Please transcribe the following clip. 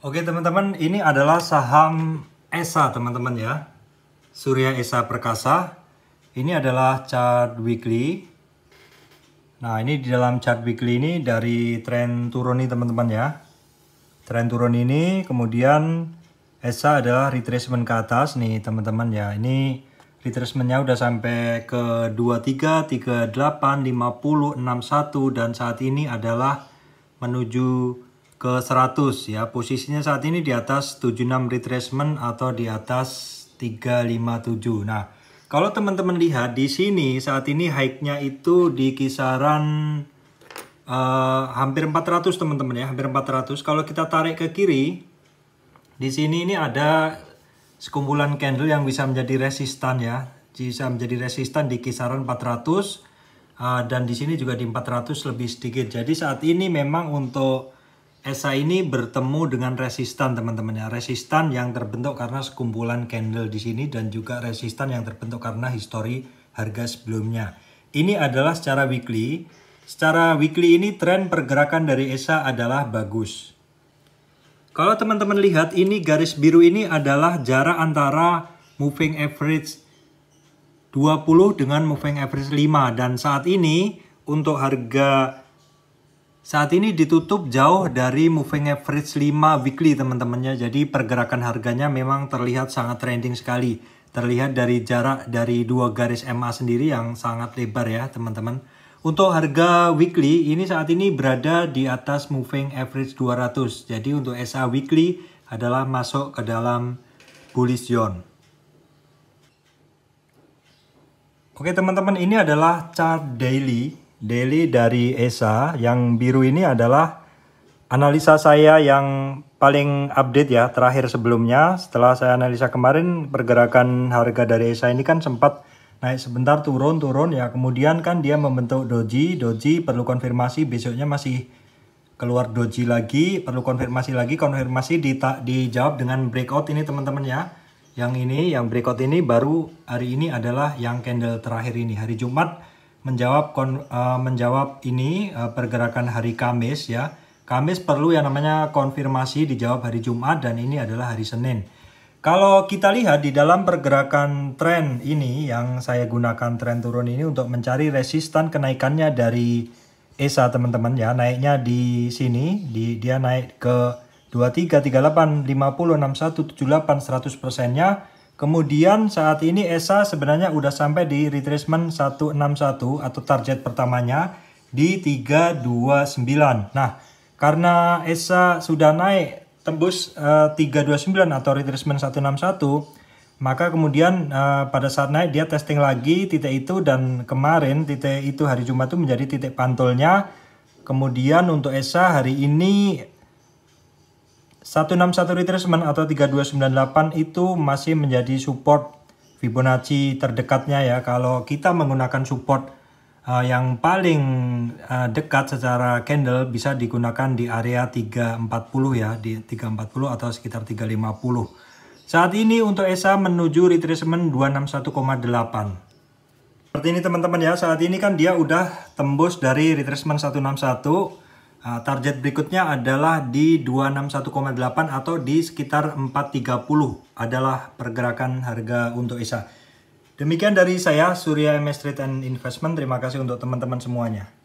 Oke teman-teman, ini adalah saham ESA teman-teman ya. Surya Esa Perkasa. Ini adalah chart weekly. Nah, ini di dalam chart weekly ini dari tren turun nih teman-teman ya. Tren turun ini kemudian ESA adalah retracement ke atas nih teman-teman ya. Ini retracementnya udah sampai ke 23, 38, 50, 61 dan saat ini adalah menuju ke 100 ya. Posisinya saat ini di atas 76 retracement atau di atas 357. Nah, kalau teman-teman lihat di sini saat ini high-nya itu di kisaran uh, hampir 400 teman-teman ya, hampir 400. Kalau kita tarik ke kiri di sini ini ada sekumpulan candle yang bisa menjadi resistan ya. Bisa menjadi resistan di kisaran 400 uh, eh, dan di sini juga di 400 lebih sedikit. Jadi saat ini memang untuk Esa ini bertemu dengan resistan teman-teman ya. Resistan yang terbentuk karena sekumpulan candle di sini dan juga resistan yang terbentuk karena histori harga sebelumnya. Ini adalah secara weekly. Secara weekly ini tren pergerakan dari ESA adalah bagus. Kalau teman-teman lihat ini garis biru ini adalah jarak antara moving average 20 dengan moving average 5 dan saat ini untuk harga saat ini ditutup jauh dari moving average 5 weekly teman-temannya. Jadi pergerakan harganya memang terlihat sangat trending sekali. Terlihat dari jarak dari dua garis MA sendiri yang sangat lebar ya teman-teman. Untuk harga weekly ini saat ini berada di atas moving average 200. Jadi untuk SA weekly adalah masuk ke dalam bullish zone. Oke teman-teman ini adalah chart daily daily dari ESA. Yang biru ini adalah analisa saya yang paling update ya terakhir sebelumnya. Setelah saya analisa kemarin pergerakan harga dari ESA ini kan sempat naik sebentar turun turun ya kemudian kan dia membentuk doji doji perlu konfirmasi besoknya masih keluar doji lagi perlu konfirmasi lagi konfirmasi di dijawab dengan breakout ini teman-teman ya yang ini yang breakout ini baru hari ini adalah yang candle terakhir ini hari Jumat menjawab kon, uh, menjawab ini uh, pergerakan hari Kamis ya. Kamis perlu yang namanya konfirmasi dijawab hari Jumat dan ini adalah hari Senin. Kalau kita lihat di dalam pergerakan tren ini yang saya gunakan tren turun ini untuk mencari resistan kenaikannya dari ESA teman-teman ya. Naiknya di sini, di dia naik ke 23, 38, 50, 61, 78, 100 persennya Kemudian saat ini ESA sebenarnya udah sampai di retracement 161 atau target pertamanya di 329. Nah, karena ESA sudah naik tembus uh, eh, 329 atau retracement 161, maka kemudian uh, pada saat naik dia testing lagi titik itu dan kemarin titik itu hari Jumat itu menjadi titik pantulnya. Kemudian untuk ESA hari ini 161 retracement atau 3298 itu masih menjadi support Fibonacci terdekatnya ya kalau kita menggunakan support uh, yang paling uh, dekat secara candle bisa digunakan di area 340 ya di 340 atau sekitar 350 saat ini untuk ESA menuju retracement 261,8 seperti ini teman-teman ya saat ini kan dia udah tembus dari retracement 161 Ah, target berikutnya adalah di 261,8 atau di sekitar 430 adalah pergerakan harga untuk ISA. Demikian dari saya, Surya MS Trade and Investment. Terima kasih untuk teman-teman semuanya.